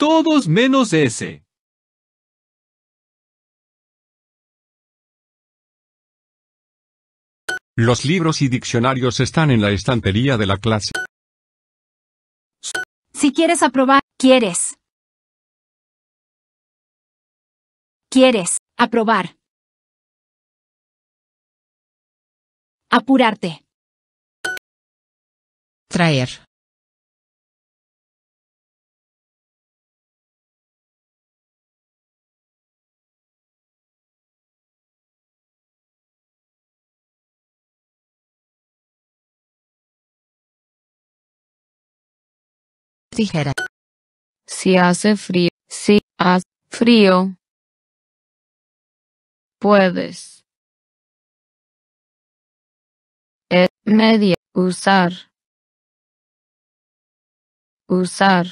Todos menos ese. Los libros y diccionarios están en la estantería de la clase. Si quieres aprobar, quieres. Quieres, aprobar. Apurarte. Traer. Si hace frío, si hace frío, puedes. Es eh, media, usar. Usar.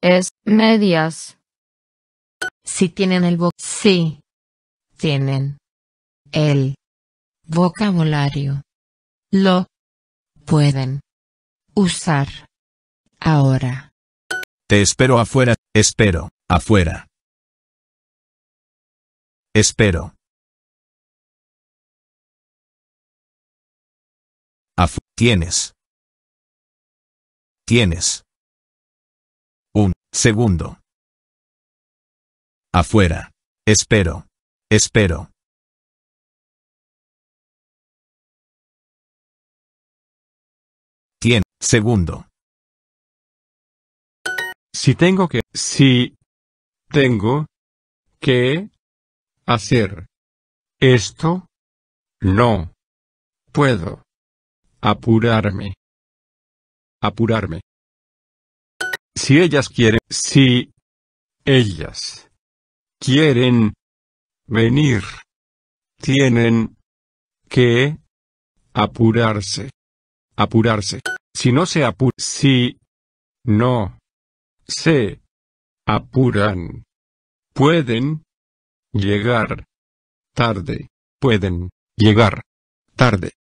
Es medias. Si tienen el vocabulario, si tienen el vocabulario, lo pueden usar. Ahora. Te espero afuera, espero, afuera. Espero. Afu tienes. Tienes. Un segundo. Afuera. Espero. Espero. Tien segundo. Si tengo que, si tengo que hacer esto, no puedo apurarme. Apurarme. Si ellas quieren, si ellas quieren venir, tienen que apurarse. Apurarse. Si no se apura, si no se apuran, pueden llegar tarde, pueden llegar tarde.